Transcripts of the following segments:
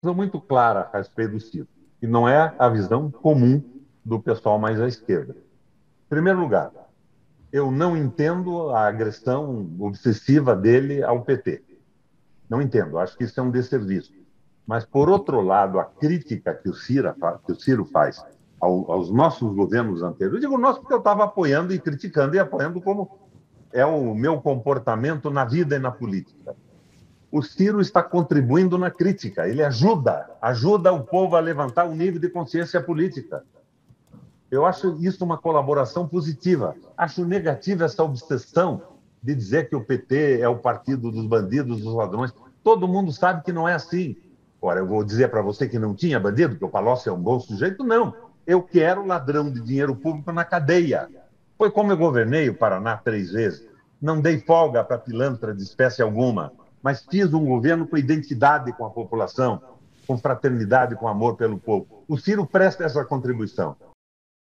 visão muito clara a respeito do Ciro, e não é a visão comum do pessoal mais à esquerda. Em primeiro lugar, eu não entendo a agressão obsessiva dele ao PT. Não entendo, acho que isso é um desserviço. Mas, por outro lado, a crítica que o, Ciro, que o Ciro faz ao, aos nossos governos anteriores, eu digo nós porque eu estava apoiando e criticando e apoiando como é o meu comportamento na vida e na política o Ciro está contribuindo na crítica, ele ajuda, ajuda o povo a levantar o nível de consciência política. Eu acho isso uma colaboração positiva. Acho negativa essa obsessão de dizer que o PT é o partido dos bandidos, dos ladrões. Todo mundo sabe que não é assim. Ora, eu vou dizer para você que não tinha bandido, que o Palocci é um bom sujeito? Não. Eu quero ladrão de dinheiro público na cadeia. Foi como eu governei o Paraná três vezes. Não dei folga para pilantra de espécie alguma mas fiz um governo com identidade com a população, com fraternidade, com amor pelo povo. O Ciro presta essa contribuição.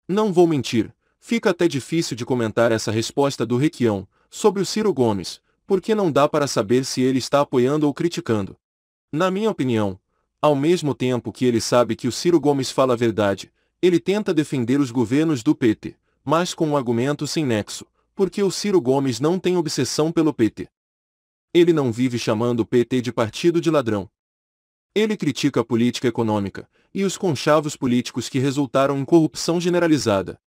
Não vou mentir, fica até difícil de comentar essa resposta do Requião sobre o Ciro Gomes, porque não dá para saber se ele está apoiando ou criticando. Na minha opinião, ao mesmo tempo que ele sabe que o Ciro Gomes fala a verdade, ele tenta defender os governos do PT, mas com um argumento sem nexo, porque o Ciro Gomes não tem obsessão pelo PT. Ele não vive chamando o PT de partido de ladrão. Ele critica a política econômica e os conchavos políticos que resultaram em corrupção generalizada.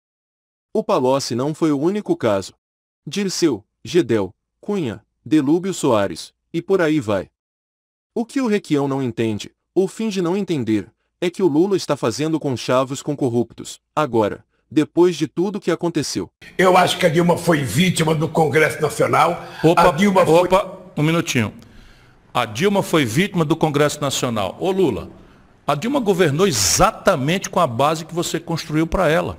O Palocci não foi o único caso. Dirceu, Gedel, Cunha, Delúbio Soares, e por aí vai. O que o Requião não entende, ou finge não entender, é que o Lula está fazendo conchavos com corruptos, agora, depois de tudo o que aconteceu. Eu acho que a Dilma foi vítima do Congresso Nacional. Opa, a Dilma opa. Foi um minutinho. A Dilma foi vítima do Congresso Nacional. Ô Lula, a Dilma governou exatamente com a base que você construiu para ela.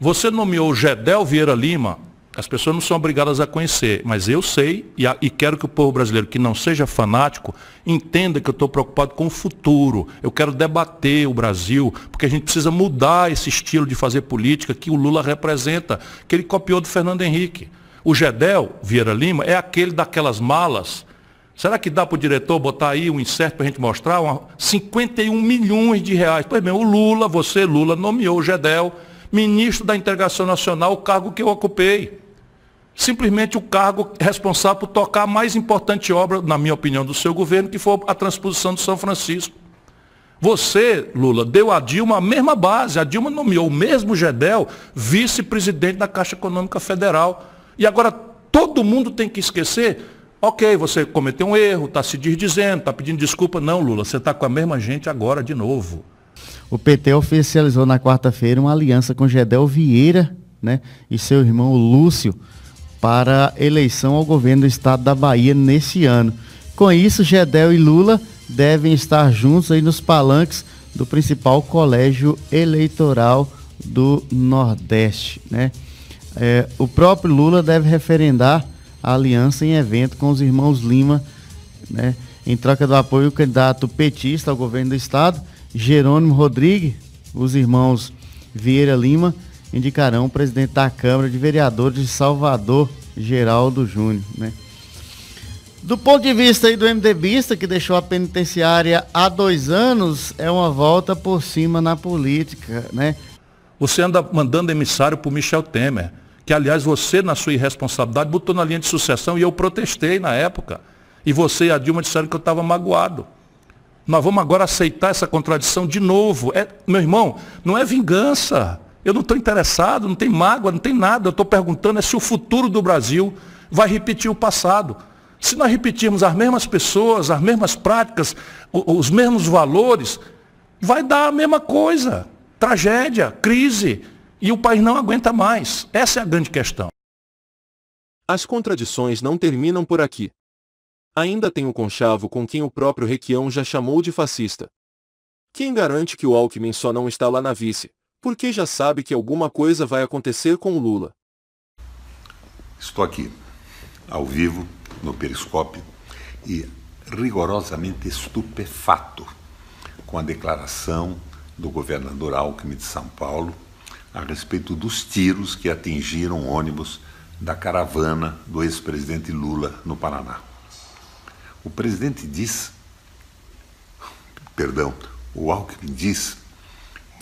Você nomeou Gedel Vieira Lima, as pessoas não são obrigadas a conhecer, mas eu sei e, a, e quero que o povo brasileiro que não seja fanático entenda que eu estou preocupado com o futuro. Eu quero debater o Brasil, porque a gente precisa mudar esse estilo de fazer política que o Lula representa, que ele copiou do Fernando Henrique. O Gedel Vieira Lima é aquele daquelas malas. Será que dá para o diretor botar aí um inserto para a gente mostrar? Uma, 51 milhões de reais. Pois bem, o Lula, você, Lula, nomeou o Gedel ministro da Integração Nacional, o cargo que eu ocupei. Simplesmente o cargo responsável por tocar a mais importante obra, na minha opinião, do seu governo, que foi a transposição do São Francisco. Você, Lula, deu a Dilma a mesma base. A Dilma nomeou o mesmo Gedel vice-presidente da Caixa Econômica Federal. E agora todo mundo tem que esquecer. Ok, você cometeu um erro, está se desdizendo, está pedindo desculpa. Não, Lula, você está com a mesma gente agora de novo. O PT oficializou na quarta-feira uma aliança com Gedel Vieira né, e seu irmão Lúcio para eleição ao governo do estado da Bahia nesse ano. Com isso, Gedel e Lula devem estar juntos aí nos palanques do principal colégio eleitoral do Nordeste, né? É, o próprio Lula deve referendar a aliança em evento com os irmãos Lima, né? Em troca do apoio, o candidato petista ao governo do estado, Jerônimo Rodrigues, os irmãos Vieira Lima, indicarão o presidente da Câmara de Vereadores de Salvador, Geraldo Júnior, né? Do ponto de vista aí do MDBista, que deixou a penitenciária há dois anos, é uma volta por cima na política, né? Você anda mandando emissário para Michel Temer que aliás você, na sua irresponsabilidade, botou na linha de sucessão e eu protestei na época. E você e a Dilma disseram que eu estava magoado. Nós vamos agora aceitar essa contradição de novo. É, meu irmão, não é vingança. Eu não estou interessado, não tem mágoa, não tem nada. Eu estou perguntando é se o futuro do Brasil vai repetir o passado. Se nós repetirmos as mesmas pessoas, as mesmas práticas, os mesmos valores, vai dar a mesma coisa. Tragédia, crise, e o país não aguenta mais. Essa é a grande questão. As contradições não terminam por aqui. Ainda tem o Conchavo com quem o próprio Requião já chamou de fascista. Quem garante que o Alckmin só não está lá na vice, porque já sabe que alguma coisa vai acontecer com o Lula. Estou aqui, ao vivo, no Periscópio, e rigorosamente estupefato com a declaração do governador Alckmin de São Paulo, a respeito dos tiros que atingiram o ônibus da caravana do ex-presidente Lula no Paraná. O presidente diz, perdão, o Alckmin diz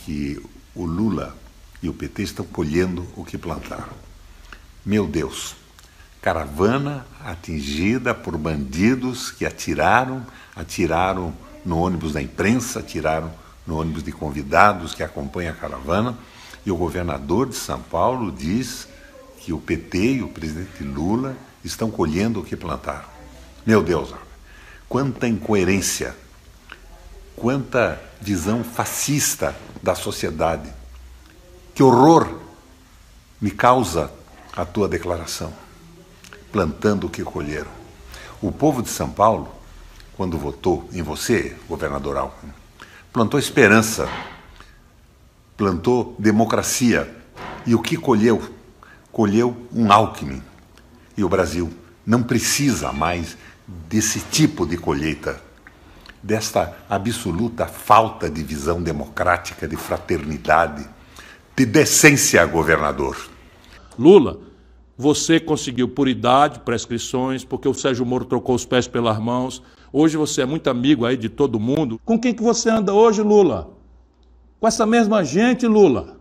que o Lula e o PT estão colhendo o que plantaram. Meu Deus, caravana atingida por bandidos que atiraram, atiraram no ônibus da imprensa, atiraram no ônibus de convidados que acompanha a caravana. E o governador de São Paulo diz que o PT e o presidente Lula estão colhendo o que plantaram. Meu Deus, quanta incoerência, quanta visão fascista da sociedade. Que horror me causa a tua declaração, plantando o que colheram. O povo de São Paulo, quando votou em você, governador Alckmin, plantou esperança plantou democracia. E o que colheu? Colheu um Alckmin. E o Brasil não precisa mais desse tipo de colheita, desta absoluta falta de visão democrática, de fraternidade, de decência, governador. Lula, você conseguiu por idade, prescrições, porque o Sérgio Moro trocou os pés pelas mãos. Hoje você é muito amigo aí de todo mundo. Com quem que você anda hoje, Lula? com essa mesma gente, Lula.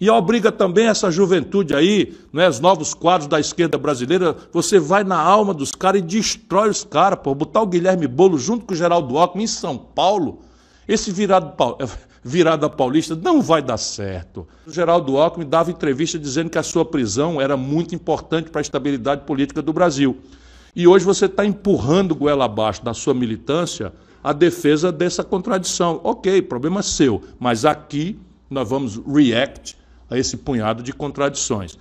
E obriga também essa juventude aí, né, os novos quadros da esquerda brasileira, você vai na alma dos caras e destrói os caras, Por Botar o Guilherme Bolo junto com o Geraldo Alckmin em São Paulo, esse virado, virada paulista não vai dar certo. O Geraldo Alckmin dava entrevista dizendo que a sua prisão era muito importante para a estabilidade política do Brasil. E hoje você está empurrando goela abaixo da sua militância a defesa dessa contradição. Ok, problema seu, mas aqui nós vamos react a esse punhado de contradições.